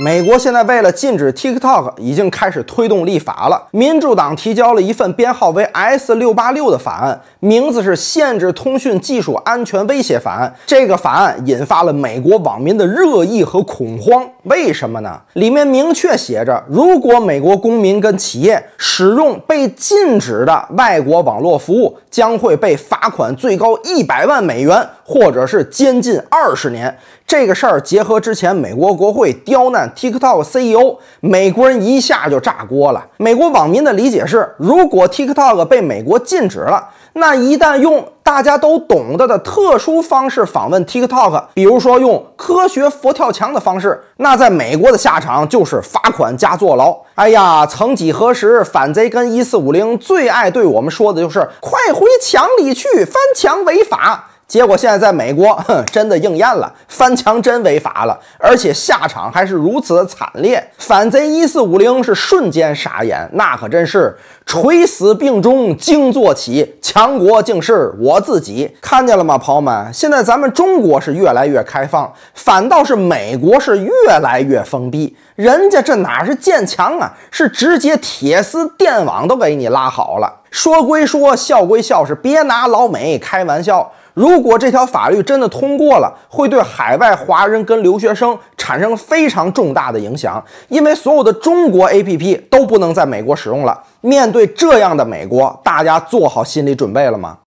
美国现在为了禁止 TikTok，已经开始推动立法了。民主党提交了一份编号为 S 六八六的法案，名字是《限制通讯技术安全威胁法案》。这个法案引发了美国网民的热议和恐慌。为什么呢？里面明确写着，如果美国公民跟企业使用被禁止的外国网络服务，将会被罚款最高一百万美元。或者是监禁二十年，这个事儿结合之前美国国会刁难 TikTok CEO，美国人一下就炸锅了。美国网民的理解是，如果 TikTok 被美国禁止了，那一旦用大家都懂得的特殊方式访问 TikTok，比如说用科学佛跳墙的方式，那在美国的下场就是罚款加坐牢。哎呀，曾几何时，反贼跟一四五零最爱对我们说的就是“快回墙里去，翻墙违法”。结果现在在美国，哼，真的应验了，翻墙真违法了，而且下场还是如此惨烈。反贼一四五零是瞬间傻眼，那可真是垂死病中惊坐起。强国竟是我自己看见了吗，朋友们？现在咱们中国是越来越开放，反倒是美国是越来越封闭。人家这哪是建墙啊，是直接铁丝电网都给你拉好了。说归说，笑归笑，是别拿老美开玩笑。如果这条法律真的通过了，会对海外华人跟留学生产生非常重大的影响，因为所有的中国 APP 都不能在美国使用了。面对这样的美国，大家做好心理准备了吗？